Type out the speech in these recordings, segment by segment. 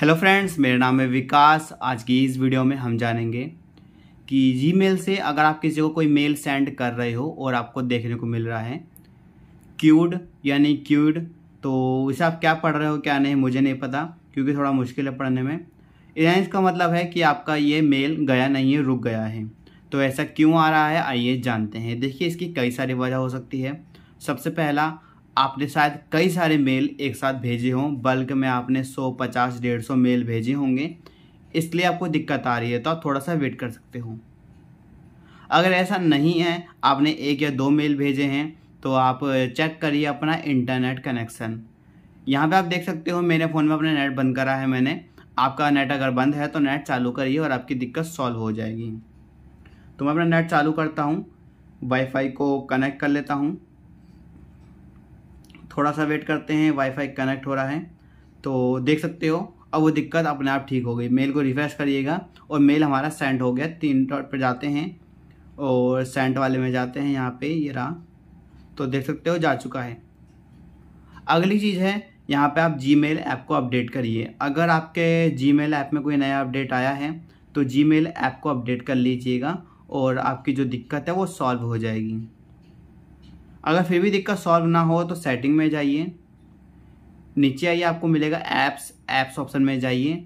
hello friends मेरा नाम है विकास आज की इस वीडियो में हम जानेंगे कि जीमेल से अगर आप किसी को कोई मेल सेंड कर रहे हो और आपको देखने को मिल रहा है क्यूड यानी क्यूड तो इसे आप क्या पढ़ रहे हो क्या नहीं मुझे नहीं पता क्योंकि थोड़ा मुश्किल है पढ़ने में यानी इसका मतलब है कि आपका ये मेल गया नहीं है रुक गया है तो ऐसा क्यों आ रहा है आइए जानते हैं देखिए इसकी कई सारी वजह हो सकती है सबसे पहला आपने शायद कई सारे मेल एक साथ भेजे हों बल्क में आपने 100, डेढ़ 150 मेल भेजे होंगे इसलिए आपको दिक्कत आ रही है तो आप थोड़ा सा वेट कर सकते हो अगर ऐसा नहीं है आपने एक या दो मेल भेजे हैं तो आप चेक करिए अपना इंटरनेट कनेक्शन यहाँ पे आप देख सकते हो मेरे फ़ोन में अपना नेट बंद करा है मैंने आपका नेट अगर बंद है तो नेट चालू करिए और आपकी दिक्कत सॉल्व हो जाएगी तो मैं अपना नेट चालू करता हूँ वाईफाई को कनेक्ट कर लेता हूँ थोड़ा सा वेट करते हैं वाईफाई कनेक्ट हो रहा है तो देख सकते हो अब वो दिक्कत अपने आप ठीक हो गई मेल को रिफ्रेश करिएगा और मेल हमारा सेंड हो गया तीन डॉट पर जाते हैं और सेंट वाले में जाते हैं यहाँ पे ये रहा तो देख सकते हो जा चुका है अगली चीज़ है यहाँ पे आप जी मेल ऐप को अपडेट करिए अगर आपके जी मेल ऐप में कोई नया अपडेट आया है तो जी मेल ऐप को अपडेट कर लीजिएगा और आपकी जो दिक्कत है वो सॉल्व हो जाएगी अगर फिर भी दिक्कत सॉल्व ना हो तो सेटिंग में जाइए नीचे आइए आपको मिलेगा ऐप्स ऐप्स ऑप्शन में जाइए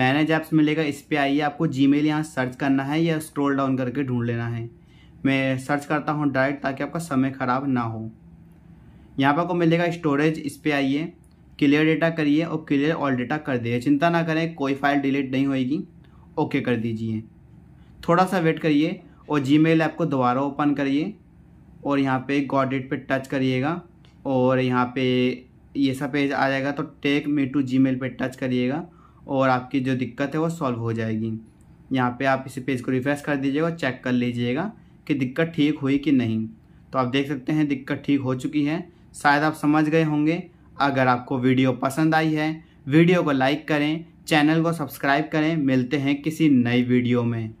मैनेज ऐप्स मिलेगा इस पर आइए आपको जी मेल यहाँ सर्च करना है या स्क्रोल डाउन करके ढूंढ लेना है मैं सर्च करता हूँ डायरेक्ट ताकि आपका समय ख़राब ना हो यहाँ पर आपको मिलेगा स्टोरेज इस पर आइए क्लियर डेटा करिए और क्लियर ऑल डेटा कर दिए चिंता ना करें कोई फाइल डिलीट नहीं होएगी ओके कर दीजिए थोड़ा सा वेट करिए और जी मेल ऐप को दोबारा ओपन करिए और यहाँ पे गॉड इट पे टच करिएगा और यहाँ पे ये सब पेज आ जाएगा तो take me to Gmail पर टच करिएगा और आपकी जो दिक्कत है वो सॉल्व हो जाएगी यहाँ पे आप इसी पेज को रिफ्रेश कर दीजिएगा चेक कर लीजिएगा कि दिक्कत ठीक हुई कि नहीं तो आप देख सकते हैं दिक्कत ठीक हो चुकी है शायद आप समझ गए होंगे अगर आपको वीडियो पसंद आई है वीडियो को लाइक करें चैनल को सब्सक्राइब करें मिलते हैं किसी नई वीडियो में